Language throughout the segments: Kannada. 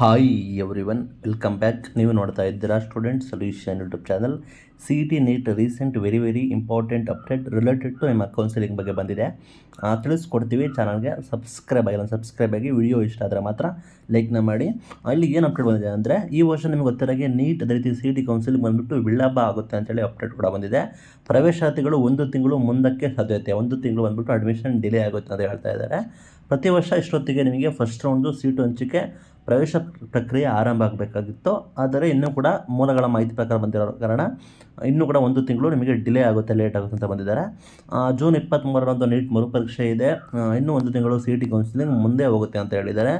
hi everyone welcome back ನೀವು ನೋಡ್ತಾ ಇದ್ದೀರಾ student solution YouTube channel C E T NEET recent very very important update related to ನಿಮ್ಮ ಕೌನ್ಸಿಲಿಂಗ್ ಬಗ್ಗೆ ಬಂದಿದೆ ತಿಳಿಸ್ಕೊಡ್ತೀವಿ ಚಾನಲ್ಗೆ ಸಬ್ಸ್ಕ್ರೈಬ್ ಆಗಿಲ್ಲ ಸಬ್ಸ್ಕ್ರೈಬ್ ಆಗಿ ವಿಡಿಯೋ ಇಷ್ಟ ಆದರೆ ಮಾತ್ರ ಲೈಕ್ನ ಮಾಡಿ ಅಲ್ಲಿ ಏನು ಅಪ್ಡೇಟ್ ಬಂದಿದೆ ಅಂದರೆ ಈ ವರ್ಷ ನಿಮಗೆ ಗೊತ್ತಿರೋಗೆ ನೀಟ್ ಅದೇ ರೀತಿ ಸಿ ಇ ಟಿ ಕೌನ್ಸಿಲಿಂಗ್ ಬಂದುಬಿಟ್ಟು ವಿಳಂಬ ಆಗುತ್ತೆ ಅಂತೇಳಿ ಅಪ್ಡೇಟ್ ಕೂಡ ಬಂದಿದೆ ಪ್ರವೇಶಾತಿಗಳು ಒಂದು ತಿಂಗಳು ಮುಂದಕ್ಕೆ ಸಾಧ್ಯತೆ ಒಂದು ತಿಂಗಳು ಬಂದುಬಿಟ್ಟು ಅಡ್ಮಿಷನ್ ಡಿಲೇ ಆಗುತ್ತೆ ಅಂತ ಹೇಳ್ತಾ ಇದ್ದಾರೆ ಪ್ರತಿ ವರ್ಷ ಇಷ್ಟೊತ್ತಿಗೆ ನಿಮಗೆ ಫಸ್ಟ್ ರೌಂಡು ಸೀಟು ಹಂಚಿಕೆ ಪ್ರವೇಶ ಪ್ರಕ್ರಿಯೆ ಆರಂಭ ಆಗಬೇಕಾಗಿತ್ತು ಆದರೆ ಇನ್ನೂ ಕೂಡ ಮೂಲಗಳ ಮಾಹಿತಿ ಪ್ರಕಾರ ಬಂದಿರೋ ಕಾರಣ ಇನ್ನೂ ಕೂಡ ಒಂದು ತಿಂಗಳು ನಿಮಗೆ ಡಿಲೇ ಆಗುತ್ತೆ ಲೇಟ್ ಆಗುತ್ತೆ ಅಂತ ಬಂದಿದ್ದಾರೆ ಜೂನ್ ಇಪ್ಪತ್ತ್ಮೂರರಂದು ನೀಟ್ ಮರುಪರೀಕ್ಷೆ ಇದೆ ಇನ್ನೂ ಒಂದು ತಿಂಗಳು ಸಿ ಟಿ ಕೌನ್ಸಿಲಿಂಗ್ ಮುಂದೆ ಹೋಗುತ್ತೆ ಅಂತ ಹೇಳಿದ್ದಾರೆ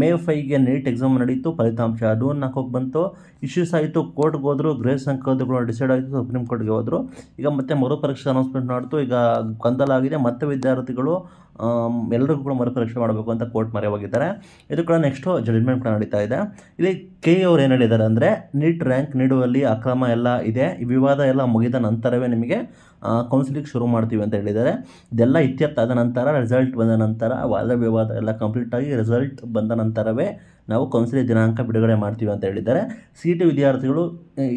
ಮೇ ಫೈವ್ಗೆ ನೀಟ್ ಎಕ್ಸಾಮ್ ನಡೀತು ಫಲಿತಾಂಶ ಜೂನ್ ನಾಲ್ಕಕ್ಕೆ ಬಂತು ಇಶ್ಯೂಸ್ ಆಯಿತು ಕೋರ್ಟ್ಗೆ ಹೋದ್ರು ಗೃಹ ಸಂಕೋದಗಳು ಡಿಸೈಡ್ ಆಯಿತು ಸುಪ್ರೀಂ ಕೋರ್ಟ್ಗೆ ಹೋದರು ಈಗ ಮತ್ತೆ ಮರುಪರೀಕ್ಷೆ ಅನೌನ್ಸ್ಮೆಂಟ್ ಮಾಡಿತು ಈಗ ಗೊಂದಲ ಆಗಿದೆ ಮತ್ತೆ ವಿದ್ಯಾರ್ಥಿಗಳು ಎಲ್ಲರಿಗೂ ಕೂಡ ಮರುಪರೀಕ್ಷೆ ಮಾಡಬೇಕು ಅಂತ ಕೋರ್ಟ್ ಮರೆ ಹೋಗಿದ್ದಾರೆ ಇದು ಕೂಡ ನೆಕ್ಸ್ಟು ಜಡ್ಜ್ಮೆಂಟ್ ಕೂಡ ನಡೀತಾ ಇದೆ ಇಲ್ಲಿ ಕೆ ಅವರು ಏನು ಹೇಳಿದ್ದಾರೆ ಅಂದರೆ ನೀಟ್ ರ್ಯಾಂಕ್ ನೀಡುವಲ್ಲಿ ಅಕ್ರಮ ಎಲ್ಲ ಇದೆ ವಿವಾದ ಎಲ್ಲ ಮುಗಿದ ನಂತರವೇ ನಿಮಗೆ ಕೌನ್ಸಿಲಿಂಗ್ ಶುರು ಮಾಡ್ತೀವಿ ಅಂತ ಹೇಳಿದ್ದಾರೆ ಇದೆಲ್ಲ ಇತ್ಯರ್ಥ ಆದ ನಂತರ ರಿಸಲ್ಟ್ ಬಂದ ನಂತರ ವಾದ ವಿವಾದ ಎಲ್ಲ ಕಂಪ್ಲೀಟಾಗಿ ರಿಸಲ್ಟ್ ಬಂದ ನಂತರವೇ ನಾವು ಕೌನ್ಸಿಲಿಂಗ್ ದಿನಾಂಕ ಬಿಡುಗಡೆ ಮಾಡ್ತೀವಿ ಅಂತ ಹೇಳಿದ್ದಾರೆ ಸಿ ಟಿ ವಿದ್ಯಾರ್ಥಿಗಳು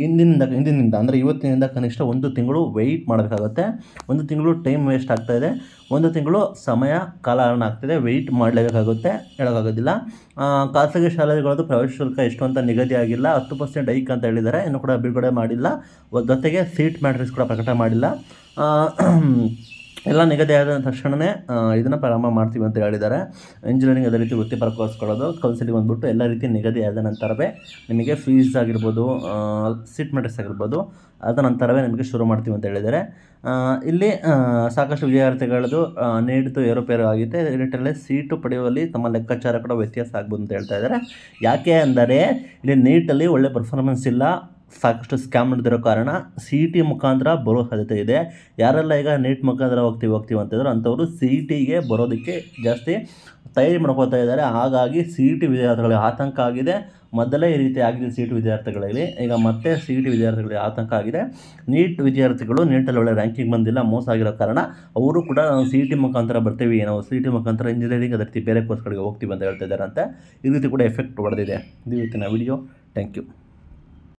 ಇಂದಿನಿಂದ ಇಂದಿನಿಂದ ಅಂದರೆ ಇವತ್ತಿನಿಂದ ಕನಿಷ್ಠ ಒಂದು ತಿಂಗಳು ವೆಯ್ಟ್ ಮಾಡಬೇಕಾಗುತ್ತೆ ಒಂದು ತಿಂಗಳು ಟೈಮ್ ವೇಸ್ಟ್ ಆಗ್ತಾಯಿದೆ ಒಂದು ತಿಂಗಳು ಸಮಯ ಕಾಲ ಆಗ್ತಿದೆ ವೆಯ್ಟ್ ಮಾಡಲೇಬೇಕಾಗುತ್ತೆ ಹೇಳೋಕ್ಕಾಗೋದಿಲ್ಲ ಖಾಸಗಿ ಶಾಲೆಗಳದ್ದು ಪ್ರವೇಶ ಶುಲ್ಕ ಎಷ್ಟು ಅಂತ ನಿಗದಿ ಆಗಿಲ್ಲ ಹತ್ತು ಪರ್ಸೆಂಟ್ ಐಕ್ ಅಂತ ಹೇಳಿದ್ದಾರೆ ಇನ್ನೂ ಕೂಡ ಬಿಡುಗಡೆ ಮಾಡಿಲ್ಲ ಜೊತೆಗೆ ಸೀಟ್ ಮ್ಯಾಟ್ರಿಕ್ಸ್ ಕೂಡ ಪ್ರಕಟ ಮಾಡಿಲ್ಲ ಎಲ್ಲ ನಿಗದಿಯಾದ ತಕ್ಷಣವೇ ಇದನ್ನು ಪ್ರಾರಂಭ ಮಾಡ್ತೀವಿ ಅಂತ ಹೇಳಿದ್ದಾರೆ ಇಂಜಿನಿಯರಿಂಗ್ ಅದೇ ರೀತಿ ವೃತ್ತಿಪರ ಕೊಡೋದು ಕೌನ್ಸಿಲಿಂಗ್ ಬಂದ್ಬಿಟ್ಟು ಎಲ್ಲ ರೀತಿ ನಿಗದಿಯಾದ ನಂತರವೇ ನಿಮಗೆ ಫೀಸ್ ಆಗಿರ್ಬೋದು ಸೀಟ್ ಮೆಟ್ರಿಕ್ಸ್ ಆಗಿರ್ಬೋದು ಅದರ ನಂತರವೇ ನಿಮಗೆ ಶುರು ಮಾಡ್ತೀವಿ ಅಂತ ಹೇಳಿದ್ದಾರೆ ಇಲ್ಲಿ ಸಾಕಷ್ಟು ವಿದ್ಯಾರ್ಥಿಗಳದು ನೀಡಿತು ಏರುಪೇರು ಆಗಿದೆ ಇದರಲ್ಲಿ ಸೀಟು ಪಡೆಯುವಲ್ಲಿ ತಮ್ಮ ಲೆಕ್ಕಾಚಾರ ಕೂಡ ವ್ಯತ್ಯಾಸ ಆಗ್ಬೋದು ಅಂತ ಹೇಳ್ತಾ ಇದ್ದಾರೆ ಯಾಕೆ ಅಂದರೆ ಇಲ್ಲಿ ನೀಟಲ್ಲಿ ಒಳ್ಳೆ ಪರ್ಫಾರ್ಮೆನ್ಸ್ ಇಲ್ಲ ಸಾಕಷ್ಟು ಸ್ಕ್ಯಾಮ್ ನಡೆದಿರೋ ಕಾರಣ ಸಿ ಇ ಟಿ ಮುಖಾಂತರ ಬರೋ ಸಾಧ್ಯತೆ ಇದೆ ಯಾರೆಲ್ಲ ಈಗ ನೀಟ್ ಮುಖಾಂತರ ಹೋಗ್ತೀವಿ ಹೋಗ್ತೀವಿ ಅಂತಿದ್ರು ಅಂಥವರು ಸಿ ಇ ಟಿಗೆ ಬರೋದಕ್ಕೆ ಜಾಸ್ತಿ ತಯಾರಿ ಮಾಡ್ಕೋತಾ ಇದ್ದಾರೆ ಹಾಗಾಗಿ ಸಿ ಇ ಟಿ ವಿದ್ಯಾರ್ಥಿಗಳಿಗೆ ಆತಂಕ ಆಗಿದೆ ಮೊದಲೇ ಈ ರೀತಿ ಆಗಿದೆ ಸಿ ಇ ಟಿ ವಿದ್ಯಾರ್ಥಿಗಳಲ್ಲಿ ಈಗ ಮತ್ತೆ ಸಿ ಇ ಟಿ ವಿದ್ಯಾರ್ಥಿಗಳಿಗೆ ಆತಂಕ ಆಗಿದೆ ನೀಟ್ ವಿದ್ಯಾರ್ಥಿಗಳು ನೀಟಲ್ಲಿ ಒಳ್ಳೆ ರ್ಯಾಂಕಿಂಗ್ ಬಂದಿಲ್ಲ ಮೋಸ ಆಗಿರೋ ಕಾರಣ ಅವರು ಕೂಡ ಸಿ ಇ ಟಿ ಮುಖಾಂತರ ಬರ್ತೀವಿ ನಾವು ಸಿ ಇ ಟಿ ಮುಖಾಂತರ ಇಂಜಿನಿಯರಿಂಗ್ ಅದೇ ರೀತಿ ಬೇರೆ ಕೋರ್ಸ್ಗಳಿಗೆ ಹೋಗ್ತೀವಿ ಅಂತ ಹೇಳ್ತಾ ಇದ್ದಾರಂತೆ ಈ ರೀತಿ ಕೂಡ ಎಫೆಕ್ಟ್ ಹೊಡೆದಿದೆ ಇದು ಇವತ್ತಿನ ವಿಡಿಯೋ ಥ್ಯಾಂಕ್ ಯು